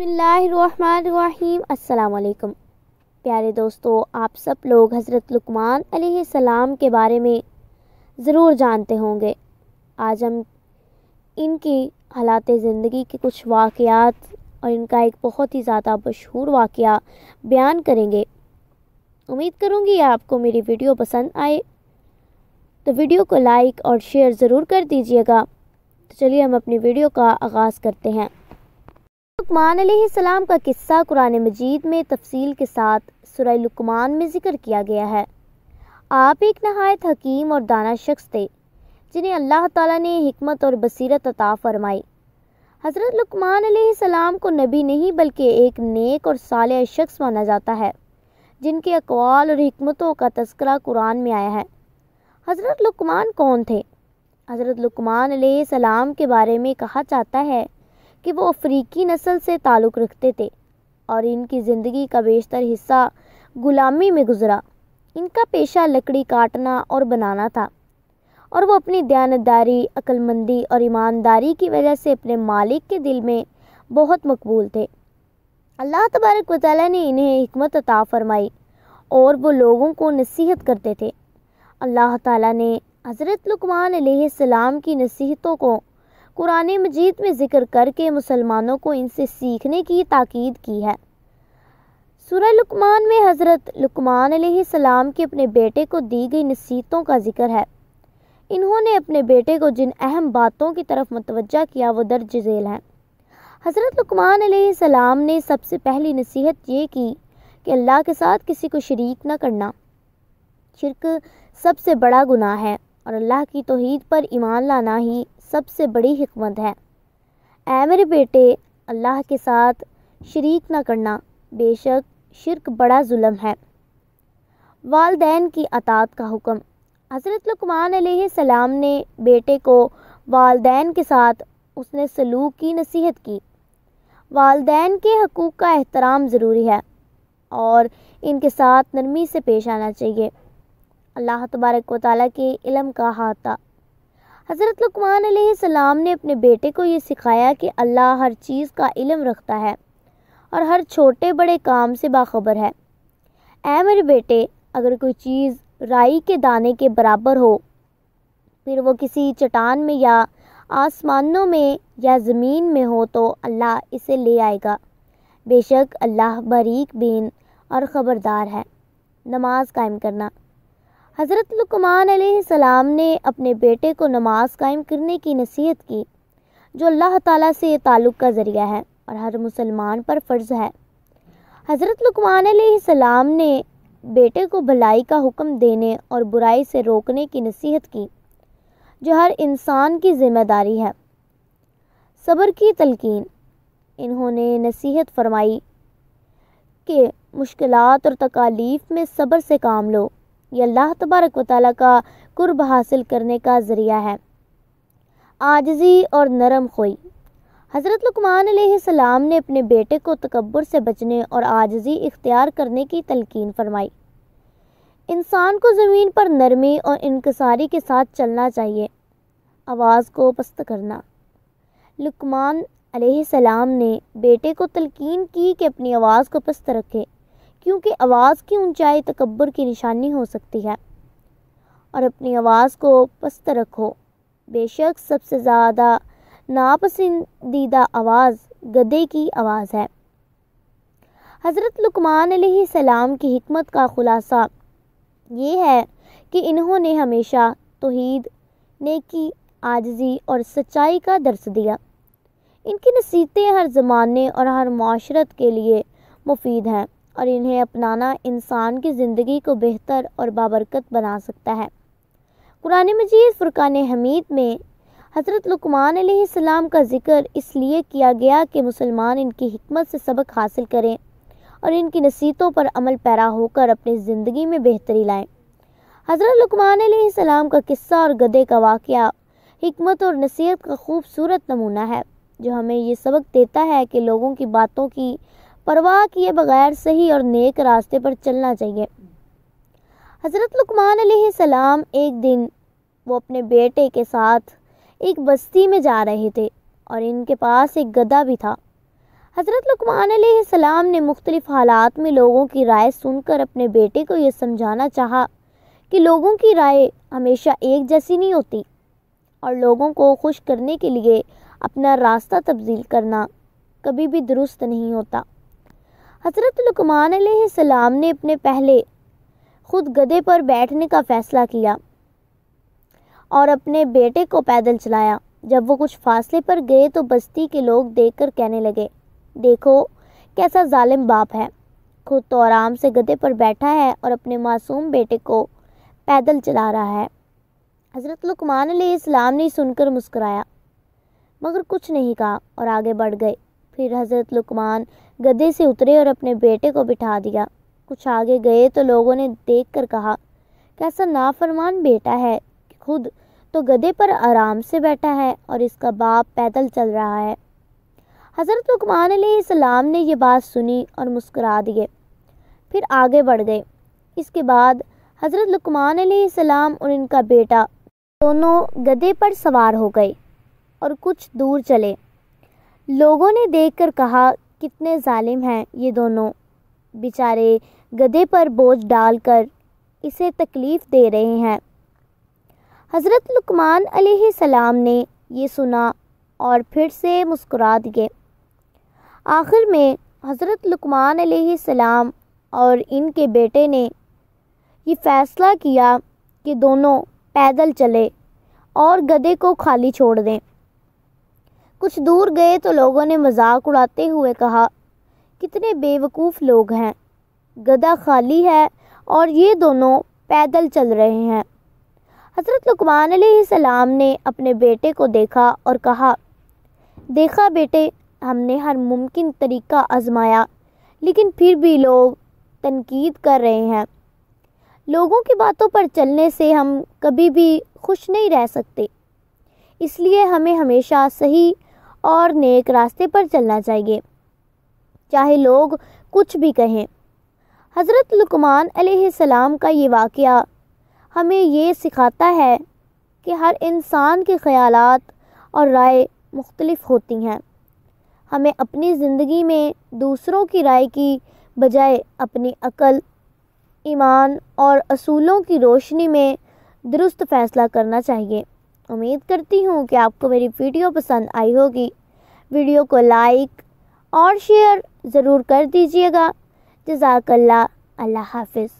बसमीम् अल्लाम प्यारे दोस्तों आप सब लोग हज़रत लुकमान सलाम के बारे में ज़रूर जानते होंगे आज हम इनकी हालात ज़िंदगी के कुछ वाक़ात और इनका एक बहुत ही ज़्यादा मशहूर वाक़ बयान करेंगे उम्मीद करूँगी आपको मेरी वीडियो पसंद आए तो वीडियो को लाइक और शेयर ज़रूर कर दीजिएगा तो चलिए हम अपनी वीडियो का आगाज़ करते हैं लुकमान का किस्सा कुरान मजीद में तफसील के साथ सुरह लुकमान में ज़िक्र किया गया है आप एक नहायत हकीम और दाना शख्स थे जिन्हें अल्लाह ताला ने हमत और बसरत अता फरमाई हज़रत लुकमान सलाम को नबी नहीं बल्कि एक नेक और साल शख्स माना जाता है जिनके अकवाल और हमतों का तस्करा कुरान में आया है हज़रत लुकमान कौन थे हज़रत लुकमान सलाम के बारे में कहा जाता है कि वो अफ्रीकी नस्ल से ताल्लुक़ रखते थे और इनकी ज़िंदगी का बेशतर हिस्सा गुलामी में गुजरा इनका पेशा लकड़ी काटना और बनाना था और वो अपनी दयानतदारी अक्लमंदी और ईमानदारी की वजह से अपने मालिक के दिल में बहुत मकबूल थे अल्लाह तबारक वाली ने इन्हें हमत अता फरमाई और वो लोगों को नसीहत करते थे अल्लाह ताला ने हज़रत लुकमान सलाम की नसीहतों को कुरान मजीद में ज़िक्र करके मुसलमानों को इनसे सीखने की ताकद की है सुरमान में हज़रत लकमान सलाम के अपने बेटे को दी गई नसीहतों का जिक्र है इन्होंने अपने बेटे को जिन अहम बातों की तरफ मतवजा किया वो दर्ज झेल हैं हज़रत लकमान सलाम ने सबसे पहली नसीहत ये की कि अल्लाह के साथ किसी को शरीक न करना शिरक सबसे बड़ा गुनाह है और अल्लाह की तोहद पर ईमान लाना ही सबसे बड़ी हमत है ए मेरे बेटे अल्लाह के साथ शरीक ना करना बेशक शिरक बड़ा जुल्म है वालदेन की अतात का हुक्म हज़रत लकमान सलाम ने बेटे को वालदेन के साथ उसने सलूक की नसीहत की वालदेन के हकूक़ का एहतराम ज़रूरी है और इनके साथ नरमी से पेश आना चाहिए अल्लाह तबारक वाली के इलम का हाथा हज़रत लकमान सलाम ने अपने बेटे को ये सिखाया कि अल्लाह हर चीज़ का इलम रखता है और हर छोटे बड़े काम से बाखबर है ऐ मेरे बेटे अगर कोई चीज़ राई के दाने के बराबर हो फिर वो किसी चट्टान में या आसमानों में या ज़मीन में हो तो अल्लाह इसे ले आएगा बेशक अल्लाह बारीक बीन और ख़बरदार है नमाज़ कायम करना हज़रत लकमान सलाम ने अपने बेटे को नमाज कायम करने की नसीहत की जो अल्लाह ताला से ताल्लुक़ का ज़रिया है और हर मुसलमान पर फ़र्ज़ है हज़रत लकमान सलाम ने बेटे को भलाई का हुक्म देने और बुराई से रोकने की नसीहत की जो हर इंसान की ज़िम्मेदारी है सब्र की तलकिन इन्होंने नसीहत फरमाई कि मुश्किलात और तकालीफ़ में सब्र से काम लो ये अल्लाह तबारक व ताली का कुर्ब हासिल करने का ज़रिया है आजजी और नरम खोई हज़रत लकमान सलाम ने अपने बेटे को तकबर से बचने और आजजी इख्तियार करने की तलकिन फरमाई इंसान को ज़मीन पर नरमी और इनकसारी के साथ चलना चाहिए आवाज़ को पस्त करना लकमान सलाम ने बेटे को तलकिन की कि अपनी आवाज़ को पस्त रखे क्योंकि आवाज़ की ऊंचाई तकबर की निशानी हो सकती है और अपनी आवाज़ को पस्त रखो बेशक सबसे ज़्यादा नापसंदीदा आवाज़ गधे की आवाज़ है हज़रत लुकमान सलाम की हमत का ख़ुलासा ये है कि इन्होंने हमेशा तोहद नेकी आजजी और सच्चाई का दर्स दिया इनकी नसीहतें हर ज़माने और हर माशरत के लिए मुफीद हैं और इन्हें अपनाना इंसान की ज़िंदगी को बेहतर और बाबरकत बना सकता है कुरान मजीद फ़ुरकान हमीद में हज़रत लकमान सलाम का ज़िक्र इसलिए किया गया कि मुसलमान इनकी हमत से सबक हासिल करें और इनकी नसीहतों पर अमल पैरा होकर अपनी ज़िंदगी में बेहतरी लाएँ हज़रत लकमान सलाम का किस्सा और गदे का वाक़ हमत और नसीहत का खूबसूरत नमूना है जो हमें ये सबक देता है कि लोगों की बातों की परवाह किए बगैर सही और नेक रास्ते पर चलना चाहिए हज़रत लकमान सलाम एक दिन वो अपने बेटे के साथ एक बस्ती में जा रहे थे और इनके पास एक गधा भी था हज़रत लकमान सलाम ने मुख्तलिफ़ हालात में लोगों की राय सुनकर अपने बेटे को यह समझाना चाहा कि लोगों की राय हमेशा एक जैसी नहीं होती और लोगों को खुश करने के लिए अपना रास्ता तब्दील करना कभी भी दुरुस्त नहीं होता हज़रत लकमान सलाम ने अपने पहले खुद गधे पर बैठने का फ़ैसला किया और अपने बेटे को पैदल चलाया जब वो कुछ फासले पर गए तो बस्ती के लोग देखकर कहने लगे देखो कैसा जालिम बाप है खुद तो आराम से गधे पर बैठा है और अपने मासूम बेटे को पैदल चला रहा है हज़रत लकमान सलाम ने सुनकर मुस्कराया मगर कुछ नहीं कहा और आगे बढ़ गए फिर हज़रत लकमान गधे से उतरे और अपने बेटे को बिठा दिया कुछ आगे गए तो लोगों ने देख कर कहा कैसा नाफरमान बेटा है खुद तो गधे पर आराम से बैठा है और इसका बाप पैदल चल रहा है हज़रत लुकमान सलाम ने यह बात सुनी और मुस्करा दिए फिर आगे बढ़ गए इसके बाद हज़रत लुकमान सलाम और इनका बेटा दोनों गधे पर सवार हो गए और कुछ दूर चले लोगों ने देखकर कहा कितने ालिम हैं ये दोनों बेचारे गधे पर बोझ डालकर इसे तकलीफ़ दे रहे हैं हज़रत लुकमान सलाम ने ये सुना और फिर से मुस्कुरा दिए आखिर में हज़रत लुकमान सलाम और इनके बेटे ने ये फ़ैसला किया कि दोनों पैदल चले और गधे को खाली छोड़ दें कुछ दूर गए तो लोगों ने मजाक उड़ाते हुए कहा कितने बेवकूफ़ लोग हैं गदा खाली है और ये दोनों पैदल चल रहे हैं हज़रत लकमान सलाम ने अपने बेटे को देखा और कहा देखा बेटे हमने हर मुमकिन तरीका आजमाया लेकिन फिर भी लोग तनकीद कर रहे हैं लोगों की बातों पर चलने से हम कभी भी खुश नहीं रह सकते इसलिए हमें हमेशा सही और नेक रास्ते पर चलना चाहिए चाहे लोग कुछ भी कहें हज़रत लुकमान सलाम का ये वाक़ हमें ये सिखाता है कि हर इंसान के ख़याल और राय मुख्तलफ़ होती हैं हमें अपनी ज़िंदगी में दूसरों की राय की बजाय अपनी अकल ईमान और असूलों की रोशनी में दुरुस्त फ़ैसला करना चाहिए उम्मीद करती हूँ कि आपको मेरी वीडियो पसंद आई होगी वीडियो को लाइक और शेयर ज़रूर कर दीजिएगा जजाकल्ला अल्लाह हाफिज़